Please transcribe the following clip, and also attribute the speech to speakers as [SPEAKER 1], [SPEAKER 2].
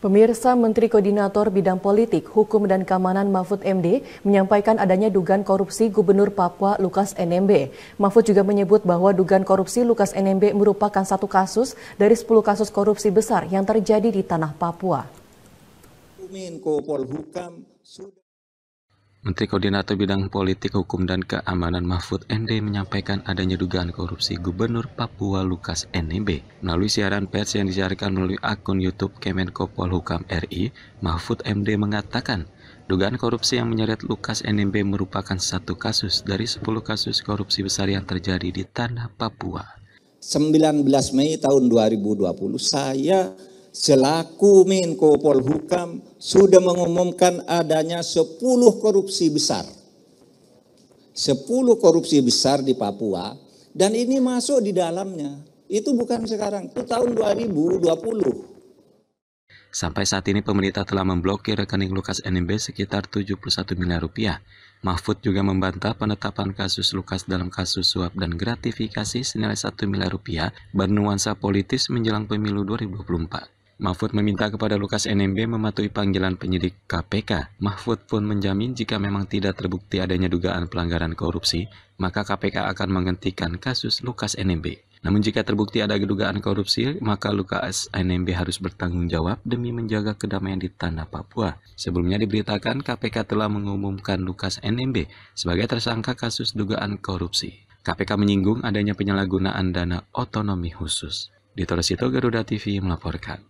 [SPEAKER 1] Pemirsa Menteri Koordinator Bidang Politik, Hukum dan Keamanan Mahfud MD menyampaikan adanya dugaan korupsi Gubernur Papua Lukas NMB. Mahfud juga menyebut bahwa dugaan korupsi Lukas NMB merupakan satu kasus dari 10 kasus korupsi besar yang terjadi di tanah Papua.
[SPEAKER 2] Menko Polhukam
[SPEAKER 3] Menteri Koordinator Bidang Politik, Hukum, dan Keamanan Mahfud MD menyampaikan adanya dugaan korupsi Gubernur Papua Lukas NMB. Melalui siaran pers yang disiarkan melalui akun YouTube Kemenko Polhukam RI, Mahfud MD mengatakan Dugaan korupsi yang menyeret Lukas NMB merupakan satu kasus dari 10 kasus korupsi besar yang terjadi di tanah
[SPEAKER 2] Papua. 19 Mei tahun 2020 saya selaku Menko Polhukam sudah mengumumkan adanya 10 korupsi besar. 10 korupsi besar di Papua dan ini masuk di dalamnya. Itu bukan sekarang, itu tahun 2020.
[SPEAKER 3] Sampai saat ini pemerintah telah memblokir rekening Lukas NMB sekitar 71 miliar rupiah. Mahfud juga membantah penetapan kasus Lukas dalam kasus suap dan gratifikasi senilai 1 miliar rupiah bernuansa politis menjelang pemilu 2024. Mahfud meminta kepada Lukas NMB mematuhi panggilan penyidik KPK. Mahfud pun menjamin jika memang tidak terbukti adanya dugaan pelanggaran korupsi, maka KPK akan menghentikan kasus Lukas NMB. Namun jika terbukti ada dugaan korupsi, maka Lukas NMB harus bertanggung jawab demi menjaga kedamaian di tanah Papua. Sebelumnya diberitakan KPK telah mengumumkan Lukas NMB sebagai tersangka kasus dugaan korupsi. KPK menyinggung adanya penyalahgunaan dana otonomi khusus. Di Torosito Garuda TV melaporkan.